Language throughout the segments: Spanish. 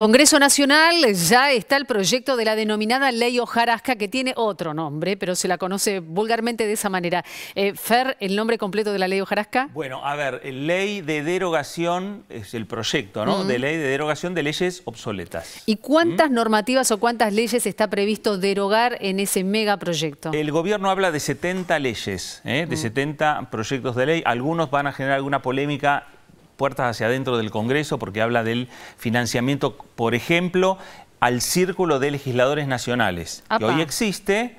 Congreso Nacional ya está el proyecto de la denominada Ley Ojarasca, que tiene otro nombre, pero se la conoce vulgarmente de esa manera. Eh, Fer, ¿el nombre completo de la Ley Ojarasca? Bueno, a ver, Ley de Derogación es el proyecto, ¿no? De Ley de Derogación de Leyes Obsoletas. ¿Y cuántas ¿Mm? normativas o cuántas leyes está previsto derogar en ese megaproyecto? El gobierno habla de 70 leyes, ¿eh? de 70 mm. proyectos de ley. Algunos van a generar alguna polémica puertas hacia adentro del Congreso porque habla del financiamiento, por ejemplo, al Círculo de Legisladores Nacionales, que hoy existe,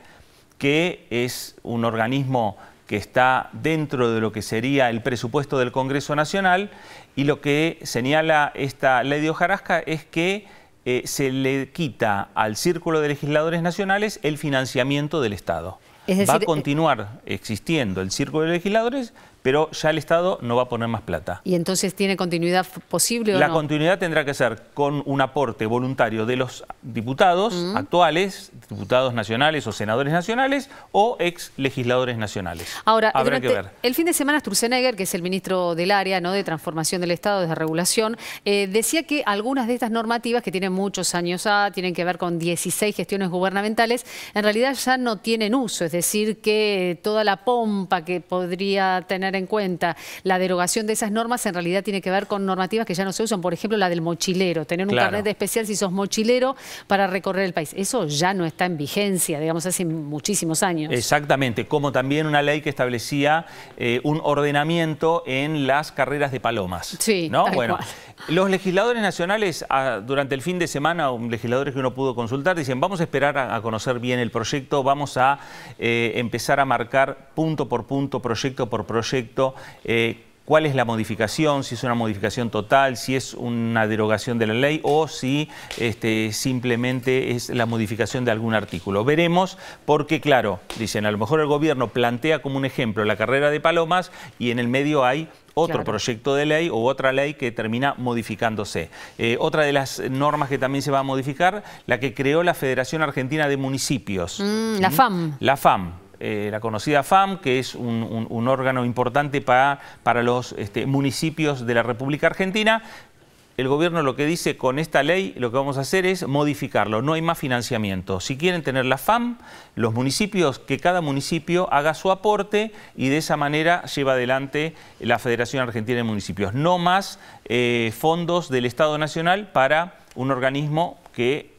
que es un organismo que está dentro de lo que sería el presupuesto del Congreso Nacional y lo que señala esta ley de Ojarasca es que eh, se le quita al Círculo de Legisladores Nacionales el financiamiento del Estado. Va a continuar existiendo el Círculo de Legisladores, pero ya el Estado no va a poner más plata. ¿Y entonces tiene continuidad posible o La continuidad tendrá que ser con un aporte voluntario de los diputados mm. actuales, diputados nacionales o senadores nacionales o ex legisladores nacionales. Ahora, el fin de semana Sturzenegger, que es el ministro del área ¿no? de transformación del Estado, de regulación, eh, decía que algunas de estas normativas que tienen muchos años A, tienen que ver con 16 gestiones gubernamentales, en realidad ya no tienen uso, es decir, que toda la pompa que podría tener en cuenta. La derogación de esas normas en realidad tiene que ver con normativas que ya no se usan, por ejemplo la del mochilero, tener un carnet especial si sos mochilero para recorrer el país. Eso ya no está en vigencia, digamos, hace muchísimos años. Exactamente, como también una ley que establecía eh, un ordenamiento en las carreras de palomas. Sí, ¿no? bueno, Los legisladores nacionales, ah, durante el fin de semana, legisladores que uno pudo consultar, dicen, vamos a esperar a, conocer bien el proyecto, vamos a eh, empezar a marcar punto por punto, proyecto por proyecto, eh, cuál es la modificación, si es una modificación total, si es una derogación de la ley o si este, simplemente es la modificación de algún artículo. Veremos porque, claro, dicen, a lo mejor el gobierno plantea como un ejemplo la carrera de palomas y en el medio hay otro proyecto de ley o otra ley que termina modificándose. Eh, otra de las normas que también se va a modificar, la que creó la Federación Argentina de Municipios. Mm, la ¿Mm? FAM. La FAM eh, la conocida FAM, que es un, órgano importante para, para los este, municipios de la República Argentina. El gobierno lo que dice con esta ley, lo que vamos a hacer es modificarlo, no hay más financiamiento. Si quieren tener la FAM, los municipios, que cada municipio haga su aporte y de esa manera lleva adelante la Federación Argentina de Municipios. No más eh, fondos del Estado Nacional para un organismo que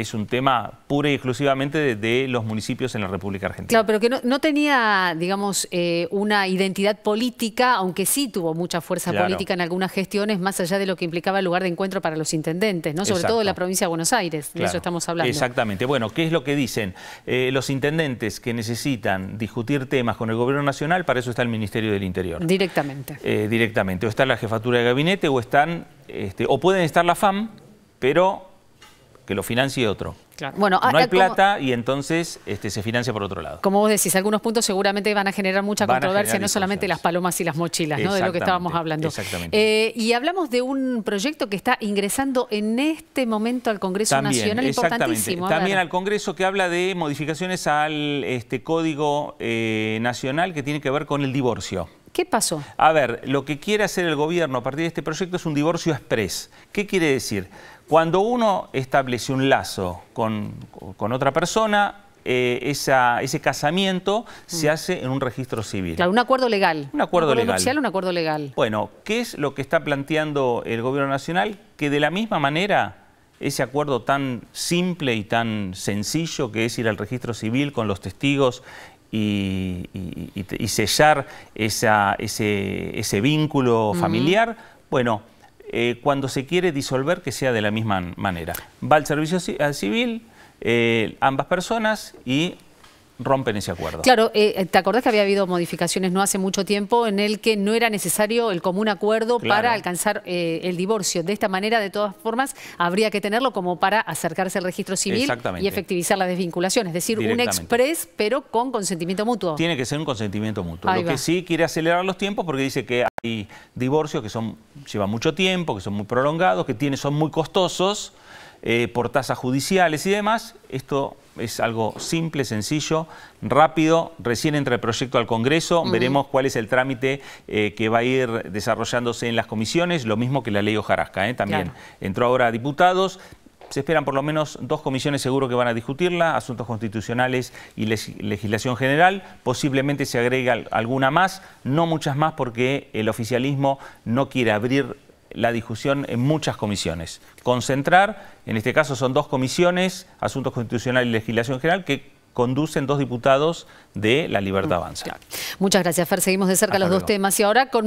es un tema pura y exclusivamente de, los municipios en la República Argentina. Claro, pero que no, tenía, digamos, eh, una identidad política, aunque sí tuvo mucha fuerza política en algunas gestiones, más allá de lo que implicaba el lugar de encuentro para los intendentes, ¿no? Sobre todo en la provincia de Buenos Aires, de eso estamos hablando. Exactamente. Bueno, ¿qué es lo que dicen? Eh, los intendentes que necesitan discutir temas con el gobierno nacional, para eso está el Ministerio del Interior. Directamente. Eh, directamente. O está la jefatura de gabinete o están, este, o pueden estar la FAM, pero que lo financie otro. no ah, hay eh, plata y entonces este, se financia por otro lado. Como vos decís, algunos puntos seguramente van a generar mucha controversia, no solamente las palomas y las mochilas, ¿no? de lo que estábamos hablando. Exactamente. Eh, y hablamos de un proyecto que está ingresando en este momento al Congreso Nacional, importantísimo. También al Congreso que habla de modificaciones al este, Código eh, Nacional que tiene que ver con el divorcio. ¿Qué pasó? A ver, lo que quiere hacer el gobierno a partir de este proyecto es un divorcio express. ¿Qué quiere decir? Cuando uno establece un lazo con, otra persona, eh, ese casamiento se mm. hace en un registro civil. Claro, un acuerdo legal. Un acuerdo, un acuerdo legal. un acuerdo legal. Bueno, ¿qué es lo que está planteando el Gobierno Nacional? Que de la misma manera ese acuerdo tan simple y tan sencillo que es ir al registro civil con los testigos y, sellar esa, ese, vínculo familiar, bueno eh, cuando se quiere disolver que sea de la misma manera. Va al servicio civil, eh, ambas personas y rompen ese acuerdo. Claro, eh, ¿te acordás que había habido modificaciones no hace mucho tiempo en el que no era necesario el común acuerdo para alcanzar el divorcio? De esta manera, de todas formas, habría que tenerlo como para acercarse al registro civil y efectivizar la desvinculación, es decir, un express pero con consentimiento mutuo. Tiene que ser un consentimiento mutuo. Lo que sí quiere acelerar los tiempos porque dice que hay divorcios que son, llevan mucho tiempo, que son muy prolongados, que son muy costosos eh, por tasas judiciales y demás. Esto es algo simple, sencillo, rápido. Recién entra el proyecto al Congreso. Veremos cuál es el trámite eh, que va a ir desarrollándose en las comisiones. Lo mismo que la ley Ojarasca. Eh. También entró ahora a diputados se esperan por lo menos dos comisiones seguro que van a discutirla, asuntos constitucionales y legislación general, posiblemente se agregue alguna más, no muchas más porque el oficialismo no quiere abrir la discusión en muchas comisiones. Concentrar, en este caso son dos comisiones, asuntos constitucionales y legislación general, que conducen dos diputados de La Libertad mm, Avanza. Muchas gracias, Fer. Seguimos de cerca los dos temas y ahora con